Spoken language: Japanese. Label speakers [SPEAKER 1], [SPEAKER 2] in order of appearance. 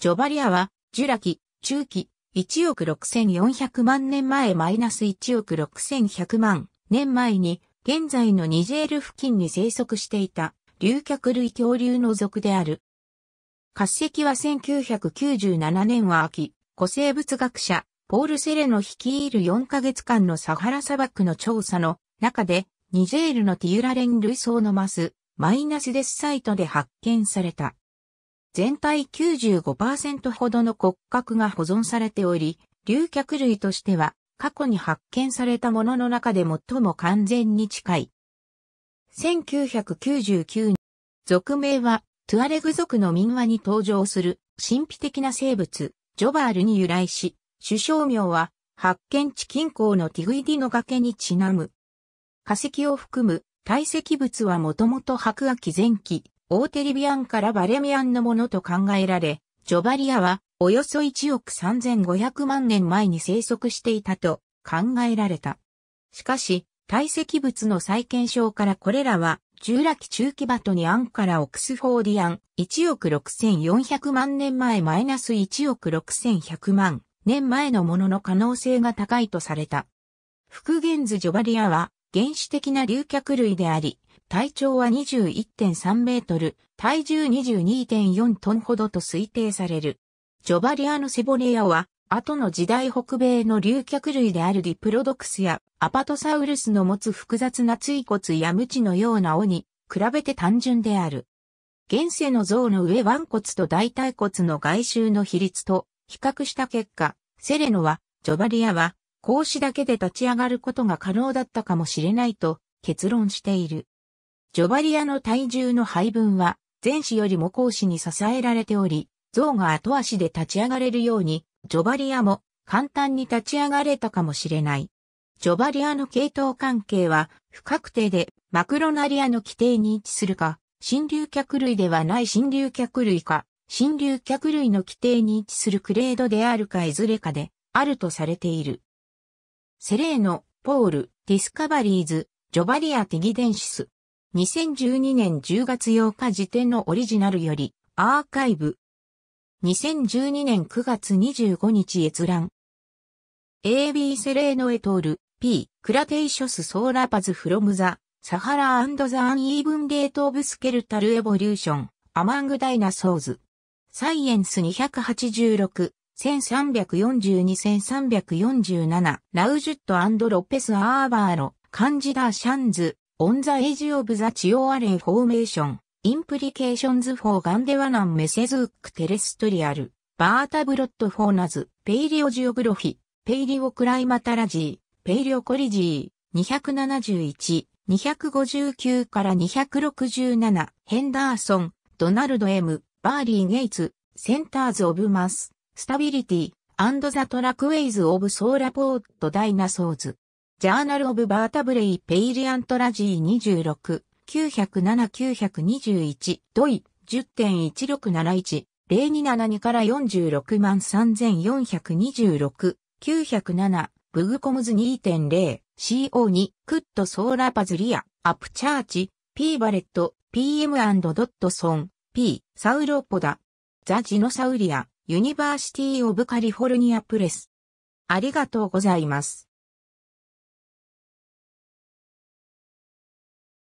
[SPEAKER 1] ジョバリアは、ジュラ紀、中期、1億6400万年前マイナス1億6100万年前に、現在のニジェール付近に生息していた、竜脚類恐竜の属である。滑石は1997年は秋、古生物学者、ポール・セレの率いる4ヶ月間のサハラ砂漠の調査の中で、ニジェールのティウラレン類層のマス、マイナスデスサイトで発見された。全体95%ほどの骨格が保存されており、竜脚類としては過去に発見されたものの中で最も完全に近い。1999年、俗名はトゥアレグ族の民話に登場する神秘的な生物、ジョバールに由来し、首相名は発見地近郊のティグイディの崖にちなむ。化石を含む堆積物はもともと白亜紀前期、オーテリビアンからバレミアンのものと考えられ、ジョバリアはおよそ1億3500万年前に生息していたと考えられた。しかし、堆積物の再検証からこれらは、従来キ中期バトニアンからオクスフォーディアン1億6400万年前マイナス1億6100万年前のものの可能性が高いとされた。復元図ジョバリアは原始的な竜脚類であり、体長は21.3メートル、体重22.4トンほどと推定される。ジョバリアのセボレアは、後の時代北米の竜脚類であるディプロドクスやアパトサウルスの持つ複雑な椎骨や無知のような尾に比べて単純である。現世の像の上腕骨と大腿骨の外周の比率と比較した結果、セレノは、ジョバリアは、格子だけで立ち上がることが可能だったかもしれないと結論している。ジョバリアの体重の配分は、前肢よりも後肢に支えられており、象が後足で立ち上がれるように、ジョバリアも簡単に立ち上がれたかもしれない。ジョバリアの系統関係は不確定で、マクロナリアの規定に位置するか、新竜脚類ではない新竜脚類か、新竜脚類の規定に位置するクレードであるかいずれかで、あるとされている。セレーノ、ポール、ディスカバリーズ、ジョバリア・ティギデンシス。2012年10月8日時点のオリジナルより、アーカイブ。2012年9月25日閲覧。AB セレーノエトール、P、クラテイショスソーラパズフロムザ、サハラザアンイーブンデートオブスケルタルエボリューション、アマングダイナソーズ。サイエンス286、1342-1347、ラウジュットアンド・ロペス・アーバーロ、カンジダー・シャンズ、On the edge of the Chioaren Formation, Implications for Gandewanan Mesezuc Terrestrial, Vertebrate Faunas, Paleogeography, Paleoclimatology, Paleocology, 271、259から267、ヘンダーソン、ドナルド M、バーリー・ゲイツ、センターズ・オブ・マス、スタビリティ、アンド・ザ・トラクウェイズ・オブ・ソーラポート・ダイナソーズ。ジャーナル・オブ・バータブレイ・ペイリアントラジー26、907-921、ドイ、10.1671、0272から46万3426、907、ブグコムズ2.0、CO2、クッド・ソーラ・ー・パズリア、アップチャーチ、P・ バレット、PM& ドットソン、P、サウロポダ、ザ・ジノサウリア、ユニバーシティ・オブ・カリフォルニア・プレス。ありがとうございます。